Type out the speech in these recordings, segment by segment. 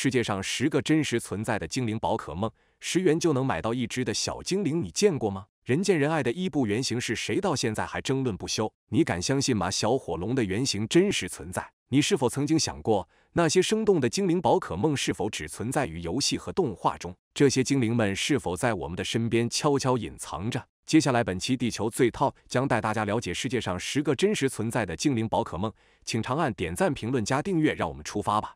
世界上十个真实存在的精灵宝可梦，十元就能买到一只的小精灵，你见过吗？人见人爱的伊布原型是谁？到现在还争论不休，你敢相信吗？小火龙的原型真实存在，你是否曾经想过，那些生动的精灵宝可梦是否只存在于游戏和动画中？这些精灵们是否在我们的身边悄悄隐藏着？接下来，本期地球最套将带大家了解世界上十个真实存在的精灵宝可梦，请长按点赞、评论、加订阅，让我们出发吧！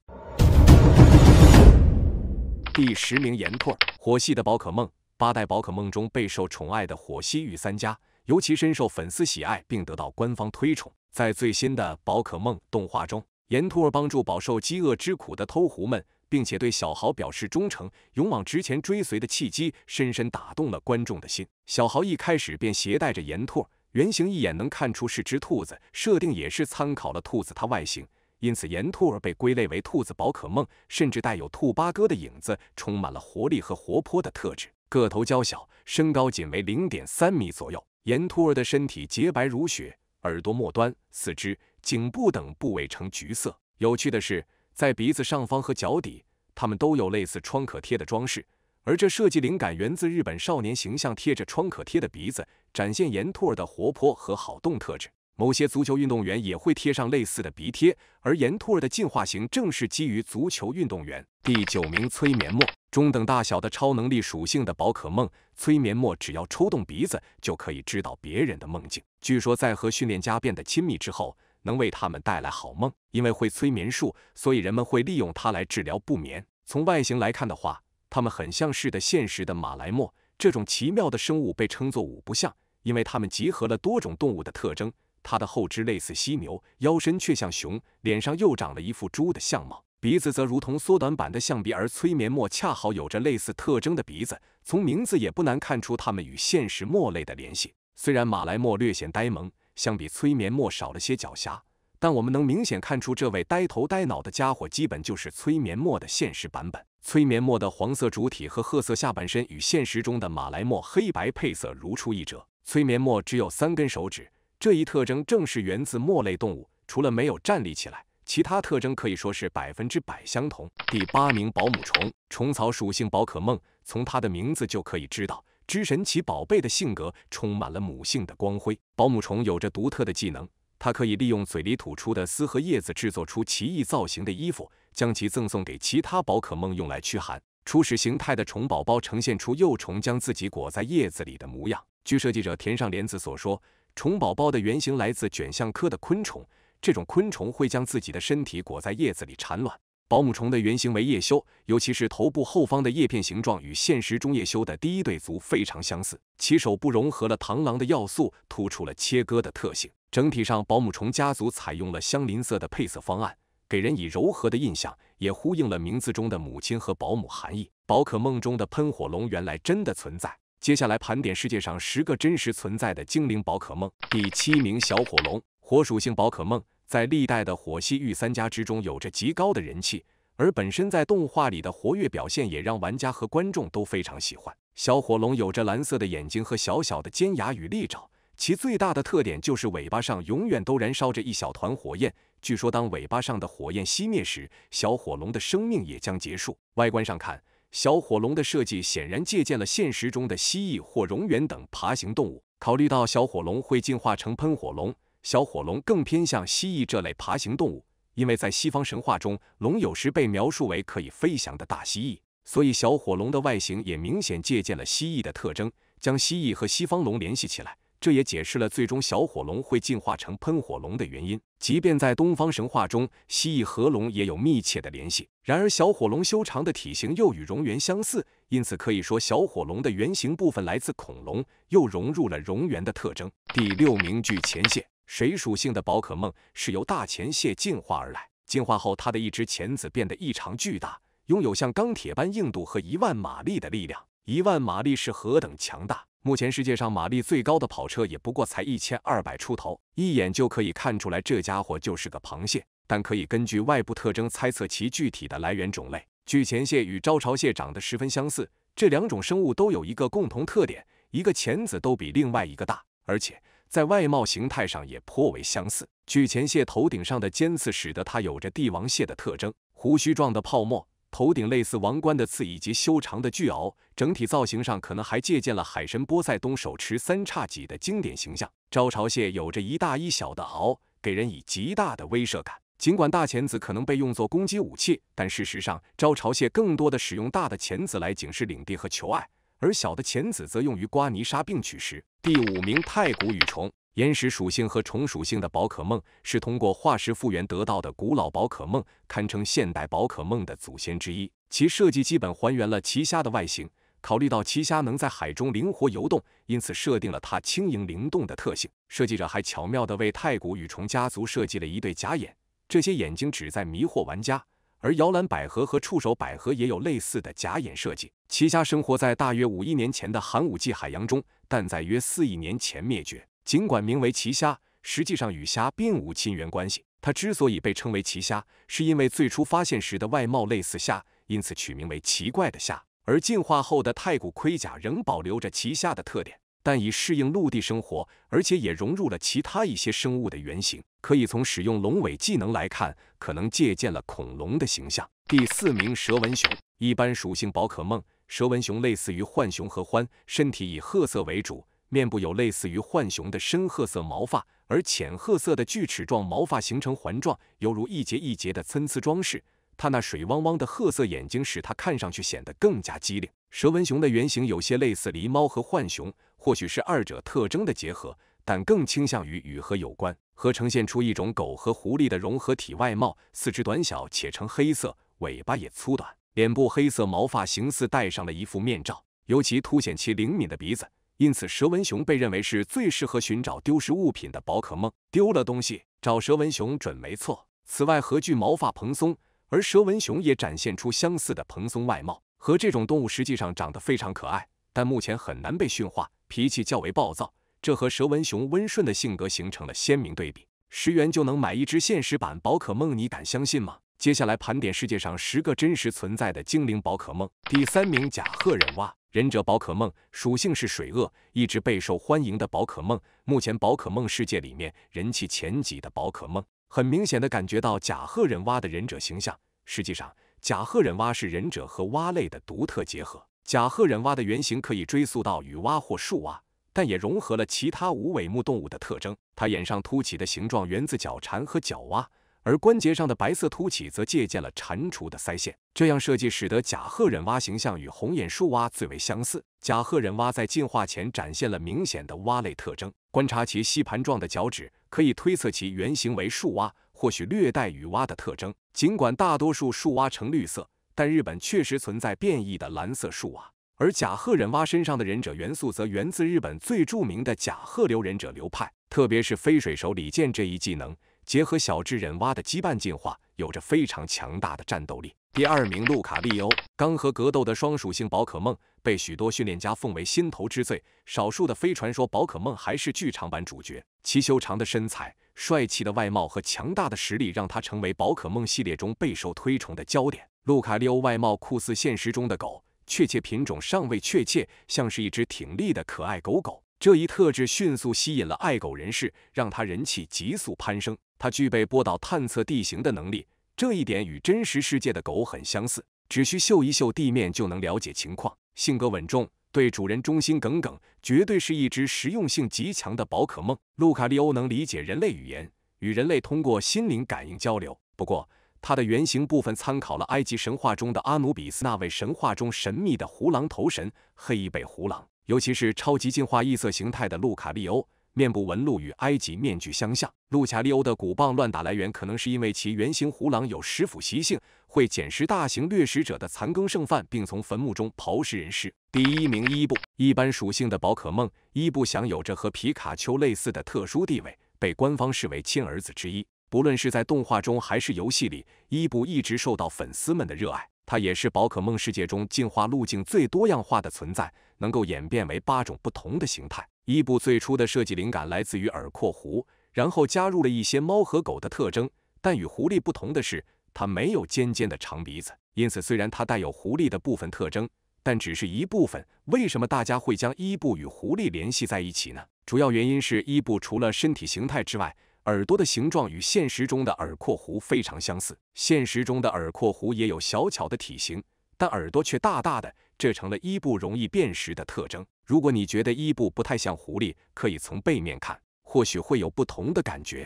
第十名，岩拓，火系的宝可梦，八代宝可梦中备受宠爱的火系御三家，尤其深受粉丝喜爱，并得到官方推崇。在最新的宝可梦动画中，岩拓帮助饱受饥饿之苦的偷狐们，并且对小豪表示忠诚，勇往直前追随的契机，深深打动了观众的心。小豪一开始便携带着岩拓。原型一眼能看出是只兔子，设定也是参考了兔子它外形。因此，岩兔儿被归类为兔子宝可梦，甚至带有兔八哥的影子，充满了活力和活泼的特质。个头娇小，身高仅为零点三米左右。岩兔儿的身体洁白如雪，耳朵末端、四肢、颈部等部位呈橘色。有趣的是，在鼻子上方和脚底，它们都有类似创可贴的装饰，而这设计灵感源自日本少年形象贴着创可贴的鼻子，展现岩兔儿的活泼和好动特质。某些足球运动员也会贴上类似的鼻贴，而盐兔儿的进化型正是基于足球运动员。第九名催眠墨，中等大小的超能力属性的宝可梦，催眠墨只要抽动鼻子就可以知道别人的梦境。据说在和训练家变得亲密之后，能为他们带来好梦。因为会催眠术，所以人们会利用它来治疗不眠。从外形来看的话，它们很像是的现实的马来墨。这种奇妙的生物被称作五不像，因为它们集合了多种动物的特征。它的后肢类似犀牛，腰身却像熊，脸上又长了一副猪的相貌，鼻子则如同缩短版的象鼻。而催眠墨恰好有着类似特征的鼻子，从名字也不难看出它们与现实墨类的联系。虽然马来墨略显呆萌，相比催眠墨少了些狡黠，但我们能明显看出这位呆头呆脑的家伙基本就是催眠墨的现实版本。催眠墨的黄色主体和褐色下半身与现实中的马来墨黑白配色如出一辙。催眠墨只有三根手指。这一特征正是源自墨类动物，除了没有站立起来，其他特征可以说是百分之百相同。第八名保姆虫，虫草属性宝可梦，从它的名字就可以知道，之神奇宝贝的性格充满了母性的光辉。保姆虫有着独特的技能，它可以利用嘴里吐出的丝和叶子制作出奇异造型的衣服，将其赠送给其他宝可梦用来驱寒。初始形态的虫宝宝呈现出幼虫将自己裹在叶子里的模样。据设计者田上莲子所说。虫宝宝的原型来自卷象科的昆虫，这种昆虫会将自己的身体裹在叶子里产卵。保姆虫的原型为叶修，尤其是头部后方的叶片形状与现实中叶修的第一对足非常相似，其手部融合了螳螂的要素，突出了切割的特性。整体上，保姆虫家族采用了相邻色的配色方案，给人以柔和的印象，也呼应了名字中的“母亲”和“保姆”含义。宝可梦中的喷火龙原来真的存在。接下来盘点世界上十个真实存在的精灵宝可梦。第七名，小火龙，火属性宝可梦，在历代的火系御三家之中有着极高的人气，而本身在动画里的活跃表现也让玩家和观众都非常喜欢。小火龙有着蓝色的眼睛和小小的尖牙与利爪，其最大的特点就是尾巴上永远都燃烧着一小团火焰。据说，当尾巴上的火焰熄灭时，小火龙的生命也将结束。外观上看。小火龙的设计显然借鉴了现实中的蜥蜴或蝾螈等爬行动物。考虑到小火龙会进化成喷火龙，小火龙更偏向蜥蜴这类爬行动物，因为在西方神话中，龙有时被描述为可以飞翔的大蜥蜴，所以小火龙的外形也明显借鉴了蜥蜴的特征，将蜥蜴和西方龙联系起来。这也解释了最终小火龙会进化成喷火龙的原因。即便在东方神话中，蜥蜴和龙也有密切的联系。然而，小火龙修长的体型又与蝾螈相似，因此可以说小火龙的原型部分来自恐龙，又融入了蝾螈的特征。第六名，巨钳蟹，水属性的宝可梦是由大钳蟹进化而来。进化后，它的一只钳子变得异常巨大，拥有像钢铁般硬度和一万马力的力量。一万马力是何等强大！目前世界上马力最高的跑车也不过才一千二百出头，一眼就可以看出来这家伙就是个螃蟹。但可以根据外部特征猜测其具体的来源种类。巨钳蟹与招潮蟹长得十分相似，这两种生物都有一个共同特点：一个钳子都比另外一个大，而且在外貌形态上也颇为相似。巨钳蟹头顶上的尖刺使得它有着帝王蟹的特征，胡须状的泡沫。头顶类似王冠的刺以及修长的巨螯，整体造型上可能还借鉴了海神波塞冬手持三叉戟的经典形象。招潮蟹有着一大一小的螯，给人以极大的威慑感。尽管大钳子可能被用作攻击武器，但事实上，招潮蟹更多的使用大的钳子来警示领地和求爱，而小的钳子则用于刮泥沙并取食。第五名，太古羽虫。岩石属性和虫属性的宝可梦是通过化石复原得到的古老宝可梦，堪称现代宝可梦的祖先之一。其设计基本还原了奇虾的外形，考虑到奇虾能在海中灵活游动，因此设定了它轻盈灵动的特性。设计者还巧妙的为太古与虫家族设计了一对假眼，这些眼睛旨在迷惑玩家。而摇篮百合和触手百合也有类似的假眼设计。奇虾生活在大约五亿年前的寒武纪海洋中，但在约四亿年前灭绝。尽管名为奇虾，实际上与虾并无亲缘关系。它之所以被称为奇虾，是因为最初发现时的外貌类似虾，因此取名为奇怪的虾。而进化后的太古盔甲仍保留着奇虾的特点，但已适应陆地生活，而且也融入了其他一些生物的原型。可以从使用龙尾技能来看，可能借鉴了恐龙的形象。第四名蛇纹熊，一般属性宝可梦，蛇纹熊类似于浣熊和獾，身体以褐色为主。面部有类似于浣熊的深褐色毛发，而浅褐色的锯齿状毛发形成环状，犹如一节一节的参差装饰。它那水汪汪的褐色眼睛使它看上去显得更加机灵。蛇纹熊的原型有些类似狸猫和浣熊，或许是二者特征的结合，但更倾向于与和有关，和呈现出一种狗和狐狸的融合体外貌。四肢短小且呈黑色，尾巴也粗短，脸部黑色毛发形似戴上了一副面罩，尤其凸显其灵敏的鼻子。因此，蛇纹熊被认为是最适合寻找丢失物品的宝可梦。丢了东西，找蛇纹熊准没错。此外，何惧毛发蓬松，而蛇纹熊也展现出相似的蓬松外貌。和这种动物实际上长得非常可爱，但目前很难被驯化，脾气较为暴躁，这和蛇纹熊温顺的性格形成了鲜明对比。十元就能买一只现实版宝可梦，你敢相信吗？接下来盘点世界上十个真实存在的精灵宝可梦。第三名，甲贺忍蛙。忍者宝可梦属性是水鳄，一直备受欢迎的宝可梦。目前宝可梦世界里面人气前几的宝可梦，很明显的感觉到甲贺忍蛙的忍者形象。实际上，甲贺忍蛙是忍者和蛙类的独特结合。甲贺忍蛙的原型可以追溯到雨蛙或树蛙，但也融合了其他无尾目动物的特征。它眼上凸起的形状源自角蝉和角蛙。而关节上的白色凸起则借鉴了蟾蜍的腮腺，这样设计使得甲贺忍蛙形象与红眼树蛙最为相似。甲贺忍蛙在进化前展现了明显的蛙类特征，观察其吸盘状的脚趾，可以推测其原型为树蛙，或许略带雨蛙的特征。尽管大多数树蛙呈绿色，但日本确实存在变异的蓝色树蛙。而甲贺忍蛙身上的忍者元素则源自日本最著名的甲贺流忍者流派，特别是飞水手李健这一技能。结合小智忍蛙的羁绊进化，有着非常强大的战斗力。第二名，路卡利欧，刚和格斗的双属性宝可梦，被许多训练家奉为心头之最。少数的非传说宝可梦还是剧场版主角。其修长的身材、帅气的外貌和强大的实力，让他成为宝可梦系列中备受推崇的焦点。路卡利欧外貌酷似现实中的狗，确切品种尚未确切，像是一只挺立的可爱狗狗。这一特质迅速吸引了爱狗人士，让他人气急速攀升。它具备波导探测地形的能力，这一点与真实世界的狗很相似，只需嗅一嗅地面就能了解情况。性格稳重，对主人忠心耿耿，绝对是一只实用性极强的宝可梦。路卡利欧能理解人类语言，与人类通过心灵感应交流。不过，它的原型部分参考了埃及神话中的阿努比斯，那位神话中神秘的狐狼头神——黑贝狐狼，尤其是超级进化异色形态的路卡利欧。面部纹路与埃及面具相像。路卡利欧的鼓棒乱打来源可能是因为其原型胡狼有食腐习性，会捡食大型掠食者的残羹剩饭，并从坟墓中刨食人尸。第一名伊布，一般属性的宝可梦伊布，享有着和皮卡丘类似的特殊地位，被官方视为亲儿子之一。不论是在动画中还是游戏里，伊布一直受到粉丝们的热爱。它也是宝可梦世界中进化路径最多样化的存在，能够演变为八种不同的形态。伊布最初的设计灵感来自于耳廓狐，然后加入了一些猫和狗的特征。但与狐狸不同的是，它没有尖尖的长鼻子。因此，虽然它带有狐狸的部分特征，但只是一部分。为什么大家会将伊布与狐狸联系在一起呢？主要原因是伊布除了身体形态之外，耳朵的形状与现实中的耳廓狐非常相似。现实中的耳廓狐也有小巧的体型，但耳朵却大大的。这成了伊布容易辨识的特征。如果你觉得伊布不太像狐狸，可以从背面看，或许会有不同的感觉。